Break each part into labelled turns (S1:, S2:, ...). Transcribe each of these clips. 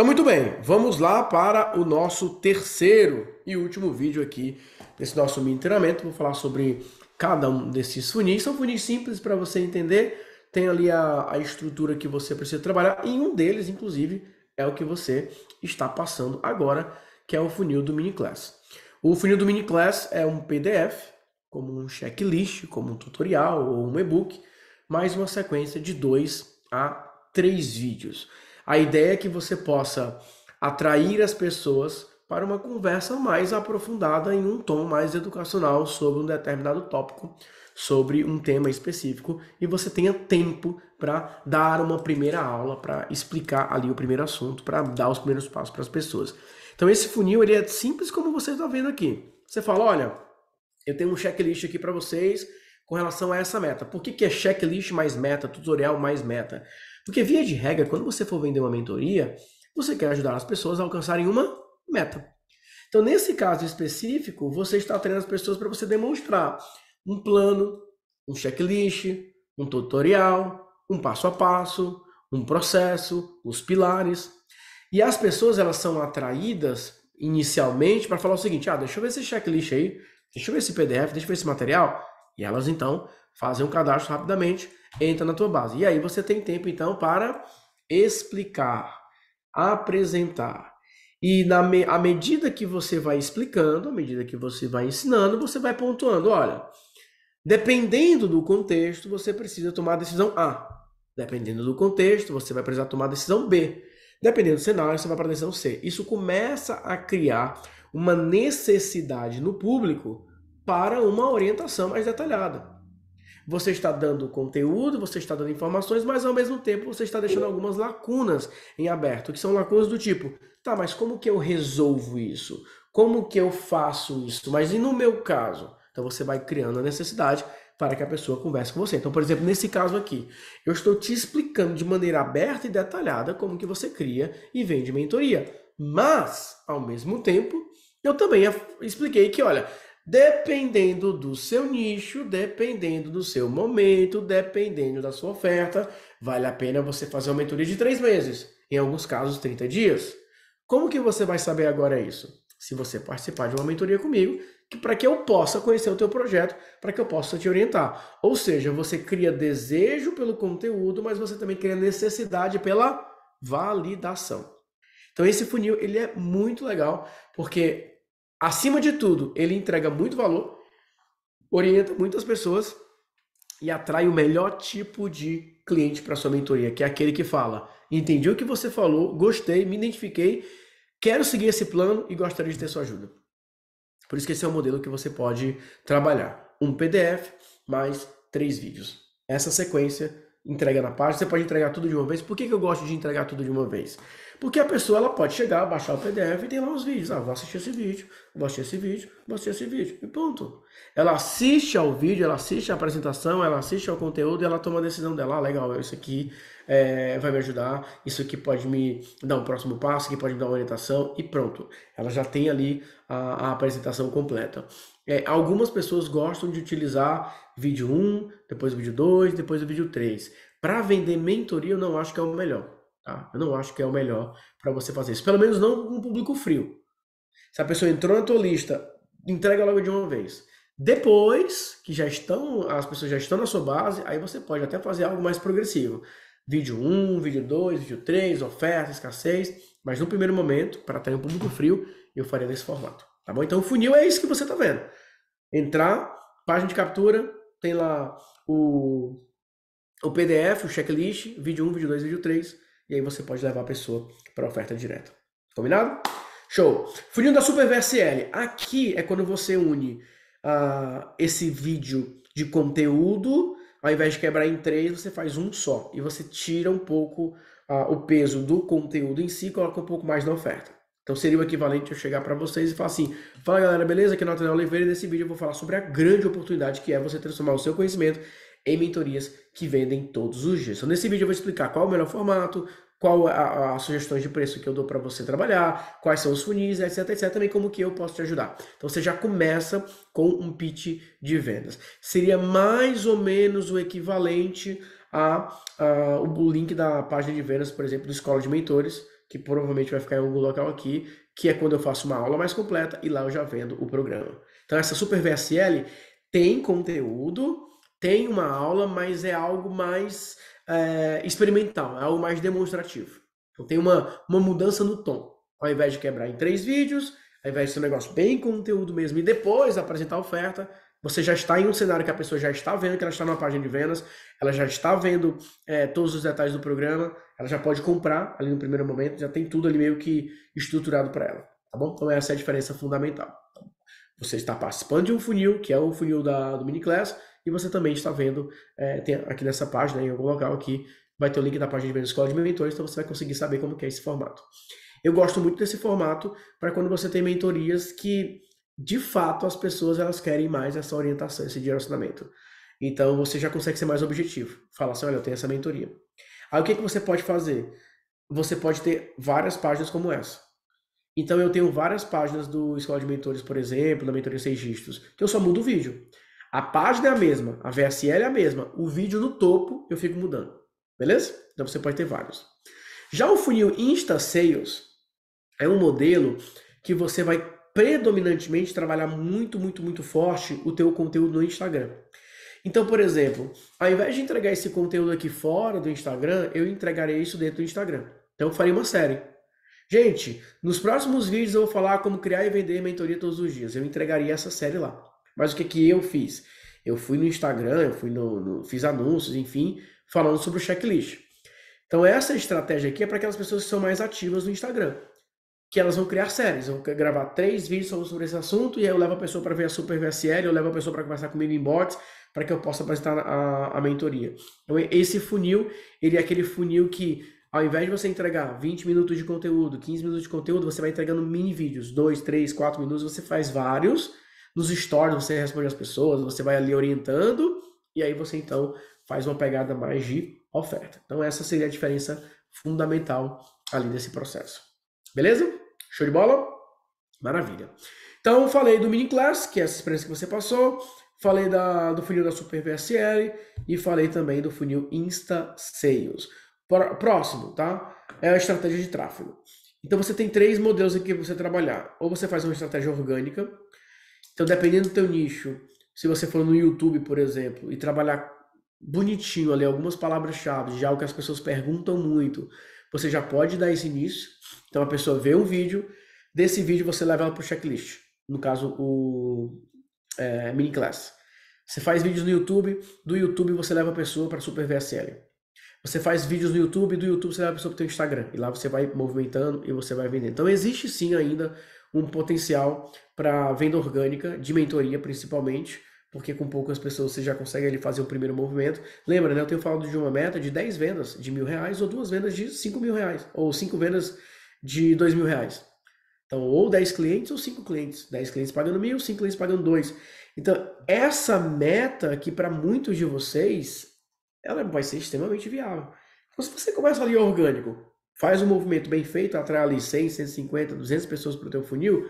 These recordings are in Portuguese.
S1: Então, muito bem, vamos lá para o nosso terceiro e último vídeo aqui desse nosso mini treinamento. Vou falar sobre cada um desses funis. São funis simples para você entender. Tem ali a, a estrutura que você precisa trabalhar e um deles, inclusive, é o que você está passando agora, que é o funil do mini class. O funil do mini class é um PDF, como um checklist, como um tutorial ou um e-book, mais uma sequência de dois a três vídeos. A ideia é que você possa atrair as pessoas para uma conversa mais aprofundada em um tom mais educacional sobre um determinado tópico, sobre um tema específico, e você tenha tempo para dar uma primeira aula, para explicar ali o primeiro assunto, para dar os primeiros passos para as pessoas. Então esse funil ele é simples como você está vendo aqui. Você fala, olha, eu tenho um checklist aqui para vocês com relação a essa meta. Por que, que é checklist mais meta, tutorial mais meta? Porque, via de regra, quando você for vender uma mentoria, você quer ajudar as pessoas a alcançarem uma meta. Então, nesse caso específico, você está treinando as pessoas para você demonstrar um plano, um checklist, um tutorial, um passo a passo, um processo, os pilares. E as pessoas elas são atraídas inicialmente para falar o seguinte: ah, deixa eu ver esse checklist aí, deixa eu ver esse PDF, deixa eu ver esse material. E elas então fazer um cadastro rapidamente, entra na tua base. E aí você tem tempo então para explicar, apresentar. E na me à medida que você vai explicando, à medida que você vai ensinando, você vai pontuando, olha, dependendo do contexto, você precisa tomar a decisão A. Dependendo do contexto, você vai precisar tomar a decisão B. Dependendo do cenário, você vai para a decisão C. Isso começa a criar uma necessidade no público para uma orientação mais detalhada. Você está dando conteúdo, você está dando informações, mas ao mesmo tempo você está deixando algumas lacunas em aberto, que são lacunas do tipo, tá, mas como que eu resolvo isso? Como que eu faço isso? Mas e no meu caso? Então você vai criando a necessidade para que a pessoa converse com você. Então, por exemplo, nesse caso aqui, eu estou te explicando de maneira aberta e detalhada como que você cria e vende mentoria. Mas, ao mesmo tempo, eu também expliquei que, olha, dependendo do seu nicho, dependendo do seu momento, dependendo da sua oferta, vale a pena você fazer uma mentoria de três meses, em alguns casos 30 dias. Como que você vai saber agora isso? Se você participar de uma mentoria comigo, para que eu possa conhecer o teu projeto, para que eu possa te orientar. Ou seja, você cria desejo pelo conteúdo, mas você também cria necessidade pela validação. Então esse funil ele é muito legal porque acima de tudo, ele entrega muito valor, orienta muitas pessoas e atrai o melhor tipo de cliente para sua mentoria, que é aquele que fala: "Entendi o que você falou, gostei, me identifiquei, quero seguir esse plano e gostaria de ter sua ajuda". Por isso que esse é o modelo que você pode trabalhar. Um PDF mais três vídeos. Essa sequência entrega na página, você pode entregar tudo de uma vez. Por que, que eu gosto de entregar tudo de uma vez? Porque a pessoa ela pode chegar, baixar o PDF e tem lá os vídeos. Ah, vou assistir esse vídeo, vou assistir esse vídeo, vou assistir esse vídeo. E ponto. Ela assiste ao vídeo, ela assiste à apresentação, ela assiste ao conteúdo e ela toma a decisão dela. Ah, legal, isso aqui é, vai me ajudar, isso aqui pode me dar um próximo passo, que pode me dar uma orientação e pronto. Ela já tem ali a, a apresentação completa. É, algumas pessoas gostam de utilizar vídeo 1, depois o vídeo 2, depois o vídeo 3. Para vender mentoria, eu não acho que é o melhor. Tá? Eu não acho que é o melhor para você fazer isso. Pelo menos não com um público frio. Se a pessoa entrou na tua lista, entrega logo de uma vez. Depois que já estão, as pessoas já estão na sua base, aí você pode até fazer algo mais progressivo. Vídeo 1, vídeo 2, vídeo 3, oferta, escassez. Mas no primeiro momento, para ter um público frio, eu faria nesse formato. Tá bom? Então o funil é isso que você está vendo. Entrar, página de captura, tem lá o, o PDF, o checklist, vídeo 1, vídeo 2, vídeo 3. E aí você pode levar a pessoa para a oferta direta. Combinado? Show! Funil da Super VSL. Aqui é quando você une uh, esse vídeo de conteúdo, ao invés de quebrar em três, você faz um só. E você tira um pouco uh, o peso do conteúdo em si e coloca um pouco mais na oferta. Então seria o equivalente eu chegar para vocês e falar assim: fala galera, beleza? Aqui é o Nathaniel Oliveira e nesse vídeo eu vou falar sobre a grande oportunidade que é você transformar o seu conhecimento em mentorias que vendem todos os dias. Então, nesse vídeo eu vou explicar qual é o melhor formato, qual é as sugestões de preço que eu dou para você trabalhar, quais são os funis, etc, etc, também como que eu posso te ajudar. Então você já começa com um pitch de vendas. Seria mais ou menos o equivalente a, a o link da página de vendas, por exemplo, do Escola de Mentores, que provavelmente vai ficar em algum local aqui, que é quando eu faço uma aula mais completa e lá eu já vendo o programa. Então essa Super VSL tem conteúdo, tem uma aula, mas é algo mais é, experimental, é algo mais demonstrativo. Então tem uma, uma mudança no tom. Ao invés de quebrar em três vídeos, ao invés de ser um negócio bem conteúdo mesmo e depois apresentar a oferta, você já está em um cenário que a pessoa já está vendo, que ela está numa página de vendas, ela já está vendo é, todos os detalhes do programa, ela já pode comprar ali no primeiro momento, já tem tudo ali meio que estruturado para ela, tá bom? Então essa é a diferença fundamental. Você está participando de um funil, que é o funil da, do Class, e você também está vendo, é, aqui nessa página, em algum local aqui, vai ter o link da página de venda Escola de Mentores, então você vai conseguir saber como que é esse formato. Eu gosto muito desse formato para quando você tem mentorias que, de fato, as pessoas elas querem mais essa orientação, esse direcionamento. Então você já consegue ser mais objetivo. Fala assim, olha, eu tenho essa mentoria. Aí o que, que você pode fazer? Você pode ter várias páginas como essa. Então eu tenho várias páginas do Escola de Mentores, por exemplo, da Mentoria Seis Dígitos, que eu só mudo o vídeo. A página é a mesma, a VSL é a mesma, o vídeo no topo eu fico mudando. Beleza? Então você pode ter vários. Já o funil Insta Sales é um modelo que você vai predominantemente trabalhar muito, muito, muito forte o teu conteúdo no Instagram. Então, por exemplo, ao invés de entregar esse conteúdo aqui fora do Instagram, eu entregarei isso dentro do Instagram. Então, eu farei uma série. Gente, nos próximos vídeos eu vou falar como criar e vender mentoria todos os dias. Eu entregaria essa série lá. Mas o que que eu fiz? Eu fui no Instagram, eu fui no, no fiz anúncios, enfim, falando sobre o checklist. Então essa estratégia aqui é para aquelas pessoas que são mais ativas no Instagram, que elas vão criar séries, vão gravar três vídeos sobre esse assunto e aí eu levo a pessoa para ver a super VSL, eu levo a pessoa para conversar comigo em bots, para que eu possa apresentar a, a mentoria. Então esse funil, ele é aquele funil que ao invés de você entregar 20 minutos de conteúdo, 15 minutos de conteúdo, você vai entregando mini vídeos, 2, 3, 4 minutos, você faz vários nos stories você responde as pessoas, você vai ali orientando e aí você então faz uma pegada mais de oferta. Então essa seria a diferença fundamental ali nesse processo. Beleza? Show de bola? Maravilha. Então falei do mini class, que é essa experiência que você passou, falei da, do funil da Super VSL e falei também do funil Insta Sales. Próximo, tá? É a estratégia de tráfego. Então você tem três modelos aqui para você trabalhar. Ou você faz uma estratégia orgânica, então, dependendo do teu nicho, se você for no YouTube, por exemplo, e trabalhar bonitinho ali algumas palavras-chave de algo que as pessoas perguntam muito, você já pode dar esse início. Então, a pessoa vê um vídeo, desse vídeo você leva ela para o checklist. No caso, o é, mini class. Você faz vídeos no YouTube, do YouTube você leva a pessoa para Super VSL. Você faz vídeos no YouTube, do YouTube você leva a pessoa para o Instagram. E lá você vai movimentando e você vai vendendo. Então existe sim ainda um potencial para venda orgânica, de mentoria principalmente, porque com poucas pessoas você já consegue ali, fazer o primeiro movimento. Lembra, né? Eu tenho falado de uma meta de 10 vendas de mil reais ou duas vendas de 5 mil reais, ou cinco vendas de dois mil reais. Então, ou 10 clientes ou 5 clientes. 10 clientes pagando mil, 5 clientes pagando dois. Então, essa meta que para muitos de vocês, ela vai ser extremamente viável. Então, se você começa ali orgânico, faz um movimento bem feito, atrai ali 100, 150, 200 pessoas para o teu funil,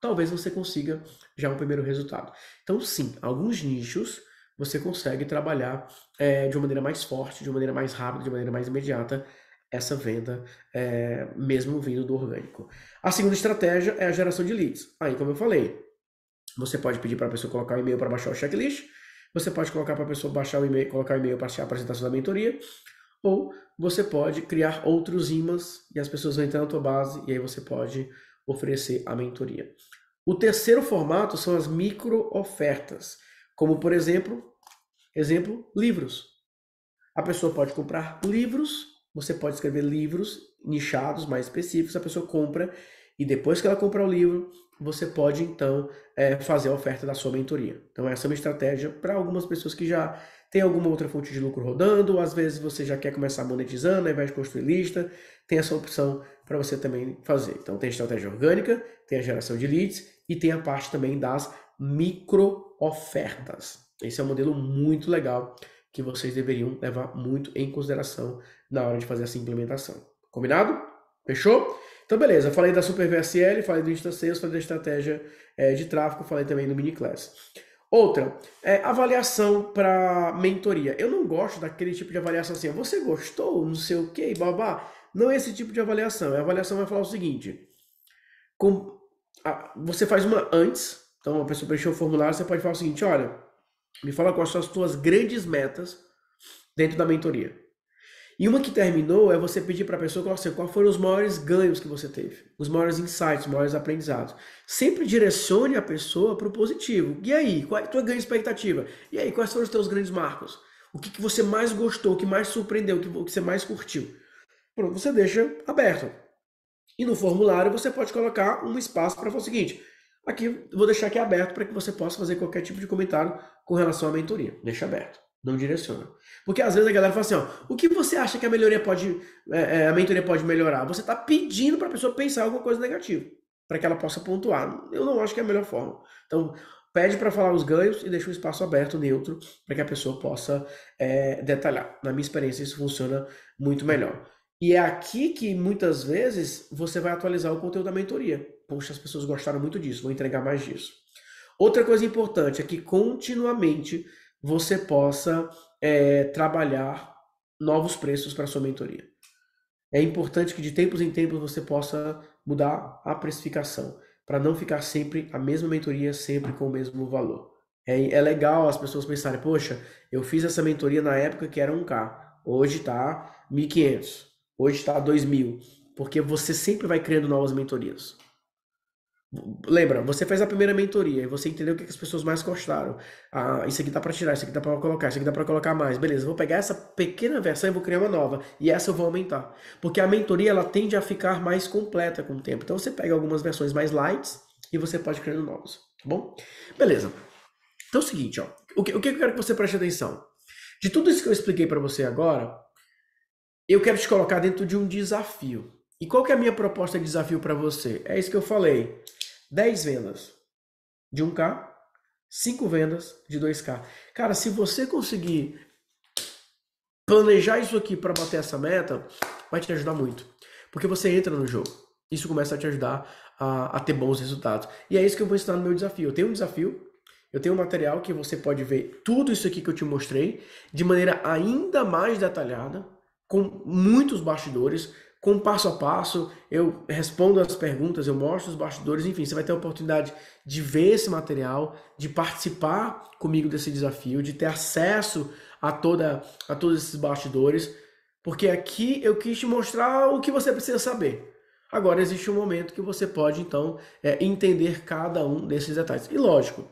S1: talvez você consiga já um primeiro resultado. Então, sim, alguns nichos você consegue trabalhar é, de uma maneira mais forte, de uma maneira mais rápida, de uma maneira mais imediata essa venda, é, mesmo vindo do orgânico. A segunda estratégia é a geração de leads. Aí, como eu falei, você pode pedir para a pessoa colocar o um e-mail para baixar o checklist, você pode colocar para a pessoa baixar o e-mail, colocar o e-mail para a apresentação da mentoria, ou você pode criar outros imãs e as pessoas vão entrar na tua base e aí você pode oferecer a mentoria. O terceiro formato são as micro ofertas, como por exemplo, exemplo, livros. A pessoa pode comprar livros, você pode escrever livros nichados, mais específicos, a pessoa compra e depois que ela comprar o livro, você pode então é, fazer a oferta da sua mentoria. Então, essa é uma estratégia para algumas pessoas que já têm alguma outra fonte de lucro rodando, ou às vezes você já quer começar monetizando, ao invés de construir lista, tem essa opção para você também fazer. Então, tem a estratégia orgânica, tem a geração de leads e tem a parte também das micro ofertas. Esse é um modelo muito legal que vocês deveriam levar muito em consideração na hora de fazer essa implementação. Combinado? Fechou? Então, beleza, falei da Super VSL, falei do Sales, falei da estratégia é, de tráfego, falei também do mini class. Outra, é, avaliação para mentoria. Eu não gosto daquele tipo de avaliação assim, ah, você gostou, não sei o que, babá. Não é esse tipo de avaliação. É, a avaliação vai falar o seguinte: com, a, você faz uma antes, então a pessoa preencheu o formulário, você pode falar o seguinte: olha, me fala quais são as suas grandes metas dentro da mentoria. E uma que terminou é você pedir para a pessoa qual foram os maiores ganhos que você teve, os maiores insights, os maiores aprendizados. Sempre direcione a pessoa para o positivo. E aí, qual é a tua grande expectativa? E aí, quais foram os teus grandes marcos? O que, que você mais gostou, o que mais surpreendeu, o que, o que você mais curtiu? Pronto, você deixa aberto. E no formulário você pode colocar um espaço para falar o seguinte: aqui vou deixar aqui aberto para que você possa fazer qualquer tipo de comentário com relação à mentoria. Deixa aberto. Não direciona. Porque às vezes a galera fala assim, ó, o que você acha que a melhoria pode, é, é a mentoria pode melhorar? Você está pedindo para a pessoa pensar alguma coisa negativa, para que ela possa pontuar. Eu não acho que é a melhor forma. Então, pede para falar os ganhos e deixa um espaço aberto, neutro, para que a pessoa possa é, detalhar. Na minha experiência, isso funciona muito melhor. E é aqui que muitas vezes você vai atualizar o conteúdo da mentoria. Poxa, as pessoas gostaram muito disso, vou entregar mais disso. Outra coisa importante é que continuamente você possa é, trabalhar novos preços para sua mentoria. É importante que de tempos em tempos você possa mudar a precificação, para não ficar sempre a mesma mentoria, sempre com o mesmo valor. É, é legal as pessoas pensarem, poxa, eu fiz essa mentoria na época que era 1K, hoje está 1.500, hoje está 2.000, porque você sempre vai criando novas mentorias. Lembra, você fez a primeira mentoria e você entendeu o que, as pessoas mais gostaram. Ah, isso aqui dá tá para tirar, isso aqui dá tá para colocar, isso aqui dá tá para colocar mais. Beleza, vou pegar essa pequena versão e vou criar uma nova. E essa eu vou aumentar. Porque a mentoria ela tende a ficar mais completa com o tempo. Então você pega algumas versões mais light e você pode criando novas, tá bom? Beleza. Então é o seguinte, ó. O que, o que eu quero que você preste atenção? De tudo isso que eu expliquei para você agora, eu quero te colocar dentro de um desafio. E qual que é a minha proposta de desafio para você? É isso que eu falei. 10 vendas de 1K, 5 vendas de 2K. Cara, se você conseguir planejar isso aqui para bater essa meta, vai te ajudar muito. Porque você entra no jogo. Isso começa a te ajudar a, a ter bons resultados. E é isso que eu vou ensinar no meu desafio. Eu tenho um desafio, eu tenho um material que você pode ver tudo isso aqui que eu te mostrei de maneira ainda mais detalhada, com muitos bastidores, com passo a passo, eu respondo as perguntas, eu mostro os bastidores, enfim, você vai ter a oportunidade de ver esse material, de participar comigo desse desafio, de ter acesso a toda a todos esses bastidores, porque aqui eu quis te mostrar o que você precisa saber. Agora existe um momento que você pode então é, entender cada um desses detalhes. E lógico,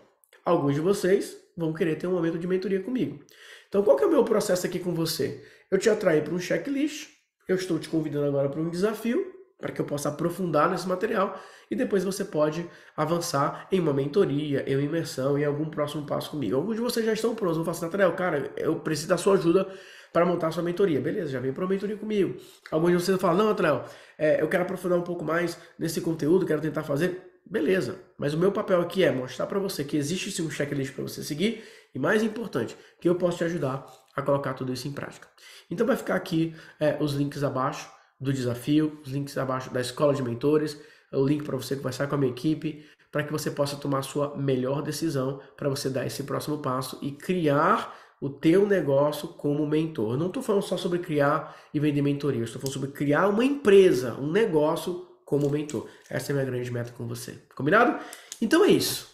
S1: alguns de vocês vão querer ter um momento de mentoria comigo. Então, qual que é o meu processo aqui com você? Eu te atraí para um checklist eu estou te convidando agora para um desafio para que eu possa aprofundar nesse material e depois você pode avançar em uma mentoria, em uma imersão, em algum próximo passo comigo. Alguns de vocês já estão prontos, vão falar assim, Nathaniel, cara, eu preciso da sua ajuda para montar a sua mentoria. Beleza, já vem para uma mentoria comigo. Alguns de vocês falam, não, Nathaniel, é, eu quero aprofundar um pouco mais nesse conteúdo, quero tentar fazer. Beleza, mas o meu papel aqui é mostrar para você que existe sim um checklist para você seguir e mais importante, que eu posso te ajudar a colocar tudo isso em prática. Então vai ficar aqui é, os links abaixo do desafio, os links abaixo da escola de mentores, o link para você conversar com a minha equipe, para que você possa tomar a sua melhor decisão para você dar esse próximo passo e criar o teu negócio como mentor. Eu não estou falando só sobre criar e vender mentoria, estou falando sobre criar uma empresa, um negócio como mentor. Essa é a minha grande meta com você. Combinado? Então é isso.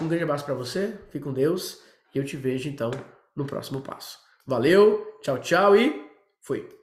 S1: Um grande abraço para você, fique com Deus e eu te vejo então no próximo passo. Valeu, tchau, tchau e fui.